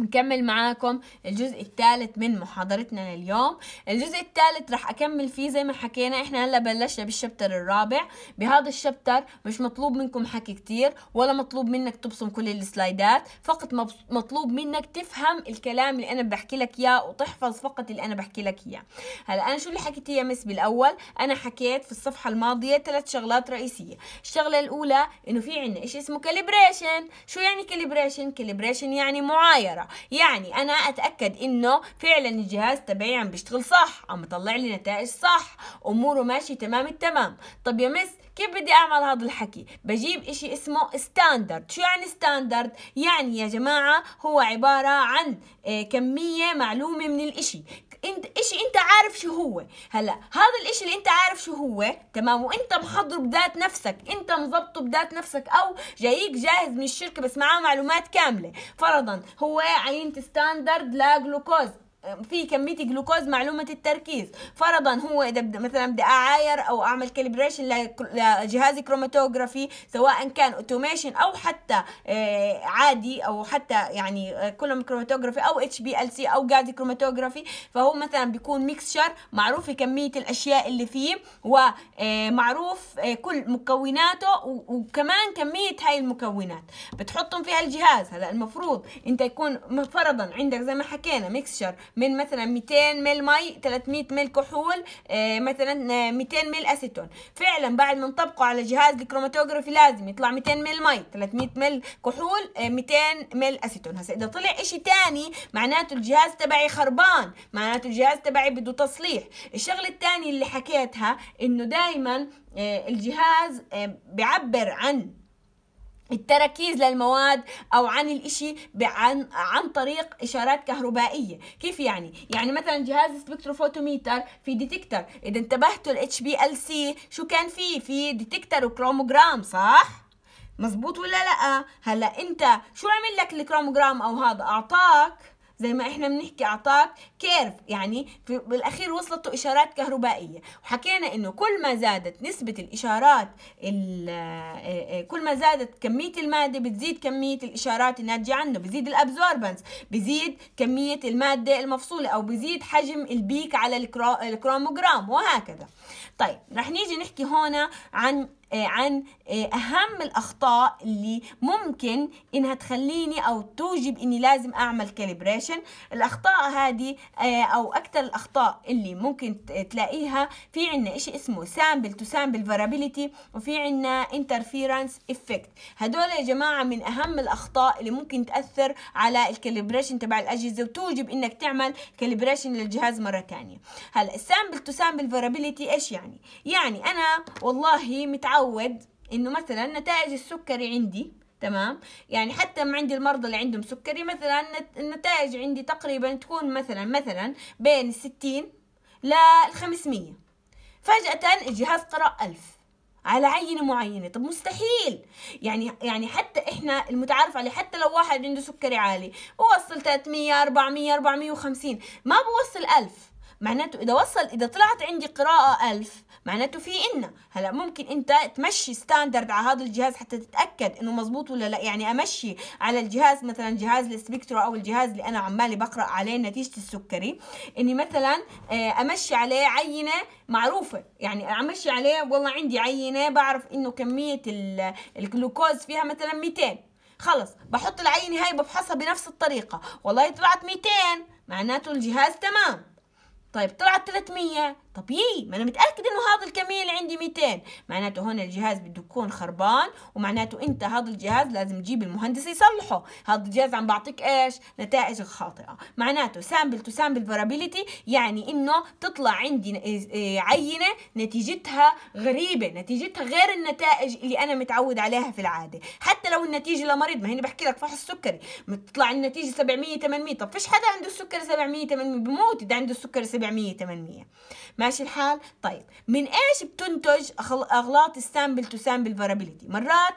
نكمل معاكم الجزء الثالث من محاضرتنا لليوم الجزء الثالث رح أكمل فيه زي ما حكينا إحنا هلأ بلشنا بالشابتر الرابع بهذا الشابتر مش مطلوب منكم حكي كتير ولا مطلوب منك تبصم كل السلايدات فقط مطلوب منك تفهم الكلام اللي أنا بحكي لك إياه وتحفظ فقط اللي أنا بحكي لك إياه هلأ أنا شو اللي حكيت يا مس بالأول أنا حكيت في الصفحة الماضية ثلاث شغلات رئيسية الشغلة الأولى إنه في عنا شيء اسمه كاليبريشن شو يعني كاليبريشن كاليبريشن يعني معايرة يعني انا اتاكد انه فعلا الجهاز تبعي عم بيشتغل صح عم بطلع لي نتائج صح اموره ماشي تمام التمام طب يا مس كيف بدي اعمل هذا الحكي بجيب اشي اسمه ستاندرد شو يعني ستاندرد يعني يا جماعه هو عباره عن آه، كميه معلومه من الاشي انت اشي انت عارف شو هو هلا هذا الاشي اللي انت عارف شو هو تمام وانت محضره بذات نفسك انت مظبطه بذات نفسك او جايك جاهز من الشركه بس معاه معلومات كامله فرضا هو عينه ستاندرد لجلوكوز في كميه جلوكوز معلومه التركيز فرضا هو اذا مثلا بدي اعاير او اعمل كاليبريشن لجهاز كروماتوجرافي سواء كان اوتوميشن او حتى آه، عادي او حتى يعني آه، كلهم كروماتوجرافي او اتش بي ال سي او جاز كروماتوجرافي فهو مثلا بيكون ميكسشر معروف كميه الاشياء اللي فيه ومعروف آه، كل مكوناته وكمان كميه هاي المكونات بتحطهم في هالجهاز هلا المفروض انت يكون فرضا عندك زي ما حكينا ميكسشر من مثلا 200 مل مي 300 مل كحول آه، مثلا 200 آه، مل اسيتون فعلا بعد ما نطبقه على جهاز الكروماتوجرافي لازم يطلع 200 مل مي 300 مل كحول 200 آه، مل اسيتون هسه اذا طلع شيء ثاني معناته الجهاز تبعي خربان معناته الجهاز تبعي بده تصليح الشغله الثانيه اللي حكيتها انه دائما الجهاز بعبر عن التركيز للمواد او عن الاشي عن عن طريق اشارات كهربائيه كيف يعني يعني مثلا جهاز سبكتروفوتوميتر في ديتكتر اذا انتبهتوا الاتش بي ال سي شو كان فيه في ديتكتر وكروموجرام صح مزبوط ولا لا هلا انت شو عمل لك الكروموجرام او هذا اعطاك زي ما احنا بنحكي اعطاك كيرف يعني في بالاخير وصلته اشارات كهربائيه وحكينا انه كل ما زادت نسبه الاشارات آه، آه، آه، كل ما زادت كميه الماده بتزيد كميه الاشارات الناتجه عنه بزيد الابزوربنس بزيد كميه الماده المفصوله او بزيد حجم البيك على الكروموجرام وهكذا طيب رح نيجي نحكي هون عن آه، عن آه، اهم الاخطاء اللي ممكن انها تخليني او توجب اني لازم اعمل كاليبريشن الاخطاء هذه آه، او اكثر الاخطاء اللي ممكن تلاقيها في عندنا شيء اسمه سامبل تو سامبل فارابيليتي وفي عندنا انترفيرنس افكت هدول يا جماعه من اهم الاخطاء اللي ممكن تاثر على الكاليبريشن تبع الاجهزه وتوجب انك تعمل كاليبريشن للجهاز مره ثانيه هلا السامبل تو سامبل فارابيليتي ايش يعني يعني انا والله متعود اتعود انه مثلا نتائج السكري عندي تمام يعني حتى عندي المرضى اللي عندهم سكري مثلا النتائج عندي تقريبا تكون مثلا مثلا بين الستين للخمسمية فجأة الجهاز قرأ ألف على عينة معينة طب مستحيل يعني يعني حتى احنا المتعارف عليه حتى لو واحد عنده سكري عالي بوصل 300 400 450 ما بوصل 1000 معناته اذا وصل اذا طلعت عندي قراءه 1000 معناته في ان هلا ممكن انت تمشي ستاندرد على هذا الجهاز حتى تتاكد انه مزبوط ولا لا يعني امشي على الجهاز مثلا جهاز السبكترا او الجهاز اللي انا عمالي بقرا عليه نتيجه السكري اني مثلا آه، امشي عليه عينه معروفه يعني امشي عليه والله عندي عينه بعرف انه كميه الجلوكوز فيها مثلا 200 خلص بحط العينه هاي بفحصها بنفس الطريقه والله طلعت 200 معناته الجهاز تمام طيب طلعت 300 طبيعي ما انا متاكد انه هذا الكميه اللي عندي 200 معناته هون الجهاز بده يكون خربان ومعناته انت هذا الجهاز لازم تجيب المهندس يصلحه هذا الجهاز عم بعطيك ايش نتائج خاطئه معناته سامبل تو سامبل فيرابيليتي يعني انه تطلع عندي إيه، عينه نتيجتها غريبه نتيجتها غير النتائج اللي انا متعود عليها في العاده حتى لو النتيجه لمريض ما هي بحكي لك فحص سكري بتطلع النتيجه 700 800 طب فيش حدا عنده السكر 700 800 بموت اذا عنده السكر 700 800 ماشي الحال طيب من ايش بتنتج اغلاط السامبل تو سامبل فارابيليتي مرات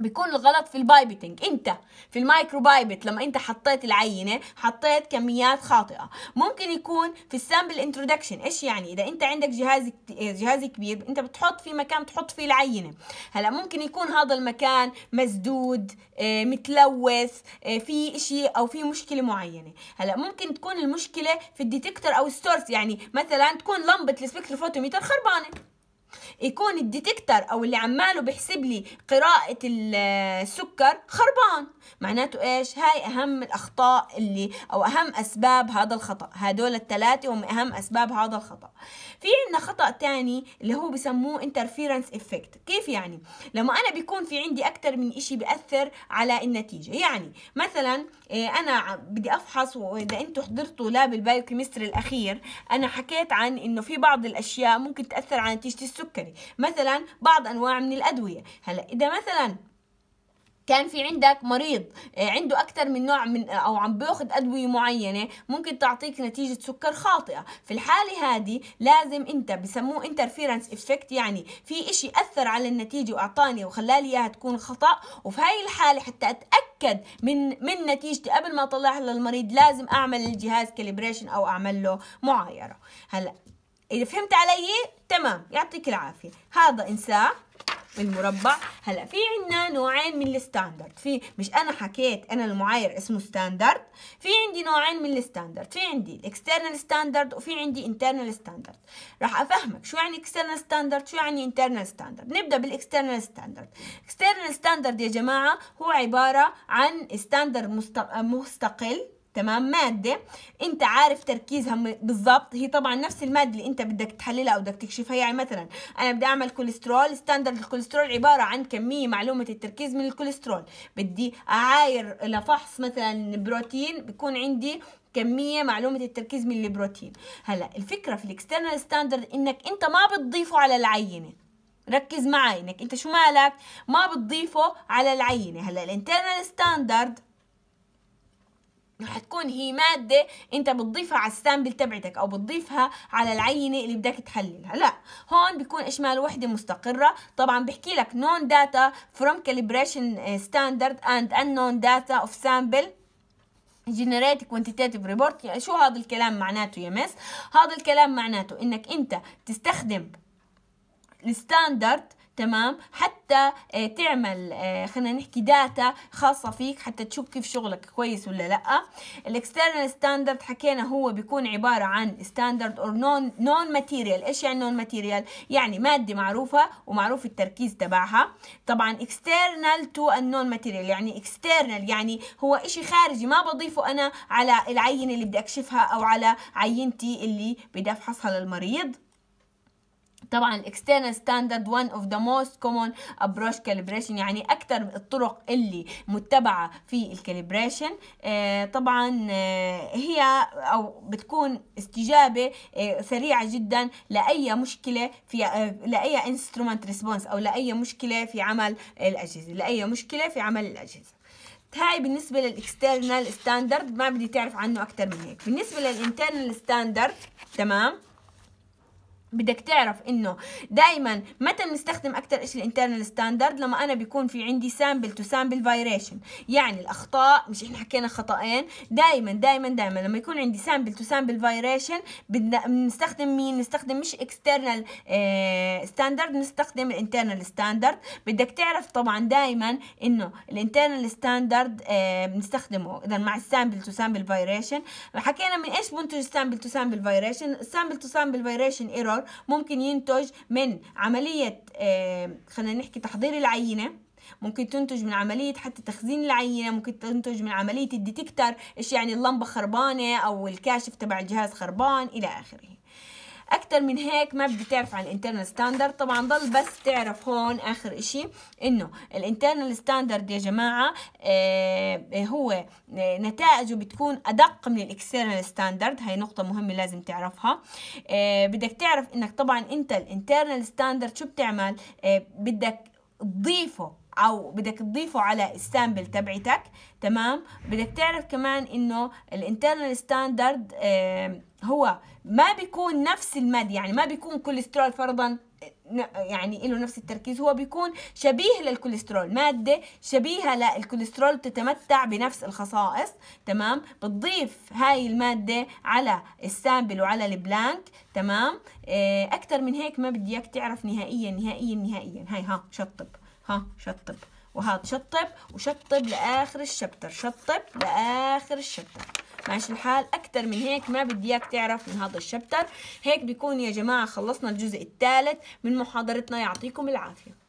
بيكون الغلط في البايبتنج انت في المايكرو بايبت لما انت حطيت العينه حطيت كميات خاطئه ممكن يكون في السامبل انترودكشن ايش يعني اذا انت عندك جهاز جهاز كبير انت بتحط في مكان بتحط فيه العينه هلا ممكن يكون هذا المكان مسدود آه، متلوث آه، في اشي او في مشكله معينه هلا ممكن تكون المشكله في الديتكتور او السورس يعني مثلا تكون لمبه السبكتروفوتوميتر خربانه يكون الديتكتر او اللي عماله بيحسب لي قراءه السكر خربان معناته ايش هاي اهم الاخطاء اللي او اهم اسباب هذا الخطا هدول الثلاثه هم اهم اسباب هذا الخطا في عندنا خطا تاني اللي هو بسموه انترفيرنس افكت كيف يعني لما انا بيكون في عندي اكثر من إشي بياثر على النتيجه يعني مثلا إيه، انا بدي افحص واذا انتم حضرتوا لاب البايوكيمستري الاخير انا حكيت عن انه في بعض الاشياء ممكن تاثر على نتيجه السكري السكري يعني. مثلا بعض أنواع من الأدوية هلا إذا مثلا كان في عندك مريض آه، عنده اكثر من نوع من آه، او عم بياخذ ادويه معينه ممكن تعطيك نتيجه سكر خاطئه في الحاله هذه لازم انت بسموه انترفيرنس افكت يعني في إشي اثر على النتيجه واعطاني وخلالي اياها تكون خطا وفي هاي الحاله حتى اتاكد من من نتيجتي قبل ما اطلعها للمريض لازم اعمل الجهاز كاليبريشن او اعمل له معايره هلا اذا فهمت علي تمام يعطيك العافيه هذا انساه المربع هلا في عندنا نوعين من الستاندرد في مش انا حكيت انا المعاير اسمه ستاندرد في عندي نوعين من الستاندرد في عندي الاكسترنال ستاندرد وفي عندي انترنال ستاندرد راح افهمك شو يعني اكسترنال ستاندرد شو يعني انترنال ستاندرد نبدا بالاكسترنال ستاندرد اكسترنال ستاندرد يا جماعه هو عباره عن ستاندرد مستقل تمام مادة انت عارف تركيزها بالضبط هي طبعا نفس المادة اللي انت بدك تحللها او بدك تكشفها يعني مثلا انا بدي اعمل كوليسترول ستاندرد الكوليسترول عبارة عن كمية معلومة التركيز من الكوليسترول بدي اعاير لفحص مثلا بروتين بكون عندي كمية معلومة التركيز من البروتين هلا الفكرة في الاكسترنال ستاندرد انك انت ما بتضيفه على العينة ركز معي انك انت شو مالك ما بتضيفه على العينة هلا الانترنال ستاندرد رح تكون هي مادة انت بتضيفها على السامبل تبعتك او بتضيفها على العينة اللي بدك تحللها لا هون بيكون اشمال وحدة مستقرة طبعا بحكي لك نون داتا from calibration آه، standard and unknown data of sample جنريت كوانتيتيف ريبورت شو هذا الكلام معناته يا مس هذا الكلام معناته انك انت تستخدم الستاندرد تمام حتى آه، تعمل آه، خلينا نحكي داتا خاصة فيك حتى تشوف كيف شغلك كويس ولا لا الاكسترنال ستاندرد حكينا هو بيكون عبارة عن ستاندرد اور نون نون ماتيريال ايش يعني نون ماتيريال يعني مادة معروفة ومعروف التركيز تبعها طبعا اكسترنال تو النون ماتيريال يعني اكسترنال يعني هو اشي خارجي ما بضيفه انا على العينة اللي بدي اكشفها او على عينتي اللي بدي افحصها للمريض طبعا الاكسترنال ستاندرد وان اوف ذا موست كومون ابروش كاليبريشن يعني اكثر الطرق اللي متبعه في الكاليبريشن آه، طبعا آه، هي او بتكون استجابه آه، سريعه جدا لاي مشكله في لاي انسترومنت ريسبونس او لاي مشكله في عمل الاجهزه لاي مشكله في عمل الاجهزه هاي بالنسبة للإكسترنال ستاندرد ما بدي تعرف عنه أكثر من هيك بالنسبة للإنترنال ستاندرد تمام بدك تعرف انه دائما متى بنستخدم اكثر شيء الانترنال ستاندرد لما انا بيكون في عندي سامبل تو سامبل فايريشن يعني الاخطاء مش احنا حكينا خطأين دائما دائما دائما لما يكون عندي سامبل تو سامبل فايريشن بنستخدم مين نستخدم مش اكسترنال ستاندرد نستخدم الانترنال ستاندرد بدك تعرف طبعا دائما انه الانترنال ستاندرد آه، بنستخدمه اذا مع السامبل تو سامبل فايريشن حكينا من ايش بنتج سامبل تو سامبل فايريشن السامبل تو سامبل فايريشن ايرور الاخر ممكن ينتج من عملية آه، خلينا نحكي تحضير العينة ممكن تنتج من عملية حتى تخزين العينة ممكن تنتج من عملية الديتكتر إيش يعني اللمبة خربانة أو الكاشف تبع الجهاز خربان إلى آخره اكتر من هيك ما بدي تعرف عن الانترنال ستاندرد طبعا ضل بس تعرف هون اخر اشي انه الانترنال ستاندرد يا جماعه آه هو آه، نتائجه بتكون ادق من الاكسترنال ستاندرد هاي نقطه مهمه لازم تعرفها آه بدك تعرف انك طبعا انت الانترنال ستاندرد شو بتعمل آه بدك تضيفه او بدك تضيفه على السامبل تبعتك تمام بدك تعرف كمان انه الانترنال ستاندرد هو ما بيكون نفس المد يعني ما بيكون كوليسترول فرضا يعني له نفس التركيز هو بيكون شبيه للكوليسترول مادة شبيهة للكوليسترول تتمتع بنفس الخصائص تمام بتضيف هاي المادة على السامبل وعلى البلانك تمام آه، أكتر من هيك ما بدي إياك تعرف نهائيا نهائيا نهائيا هاي ها شطب ها شطب وهذا شطب وشطب لاخر الشبتر شطب لاخر الشبتر ماشي الحال اكثر من هيك ما بدي اياك تعرف من هذا الشبتر هيك بيكون يا جماعه خلصنا الجزء الثالث من محاضرتنا يعطيكم العافيه